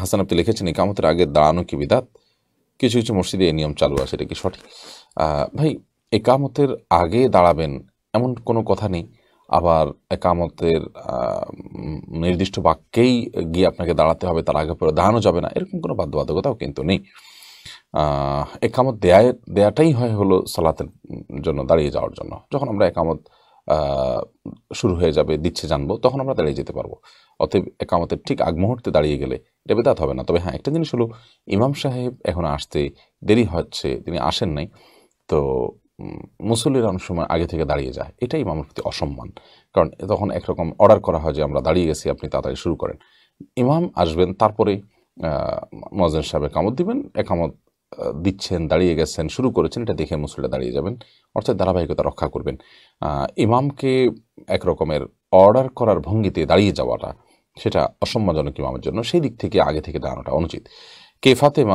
হাসান আপনি লিখেছেন একামতের আগে দাঁড়ানো কি বিদাত কিছু কিছু মসজিদে এই নিয়ম চালু আছে এটা কি সঠিক ভাই একামতের আগে দাঁড়াবেন এমন কোনো কথা নেই আবার একামতের নির্দিষ্ট বাক্যেই গিয়ে আপনাকে দাঁড়াতে হবে তার আগে পরে দাঁড়ানো যাবে না এরকম কোনো বাধ্যবাধকতাও কিন্তু নেই একামত দেয়ায় দেয়াটাই হয় হলো সালাতের জন্য দাঁড়িয়ে যাওয়ার জন্য যখন আমরা একামত শুরু হয়ে যাবে দিচ্ছে জানবো তখন আমরা দাঁড়িয়ে যেতে পারবো অতএব একামতের ঠিক আগ মুহূর্তে দাঁড়িয়ে গেলে এটা বেদাত হবে না তবে হ্যাঁ একটা জিনিস হলো ইমাম সাহেব এখন আসতে দেরি হচ্ছে তিনি আসেন নাই তো মুসল্লিরা অনেক সময় আগে থেকে দাঁড়িয়ে যায় এটাই ইমামের প্রতি অসম্মান কারণ তখন একরকম অর্ডার করা হয় যে আমরা দাঁড়িয়ে গেছি আপনি তাড়াতাড়ি শুরু করেন ইমাম আসবেন তারপরে মজেন সাহেব একামত দিবেন একামত দিচ্ছেন দাঁড়িয়ে গেছেন শুরু করেছেন এটা দেখে মুসলিরা দাঁড়িয়ে যাবেন অর্থাৎ ধারাবাহিকতা রক্ষা করবেন ইমামকে এক রকমের অর্ডার করার ভঙ্গিতে দাঁড়িয়ে যাওয়াটা সেটা অসম্মানজনক ইমামের জন্য সেই দিক থেকে আগে থেকে দাঁড়ানোটা অনুচিত কে ফাতেমা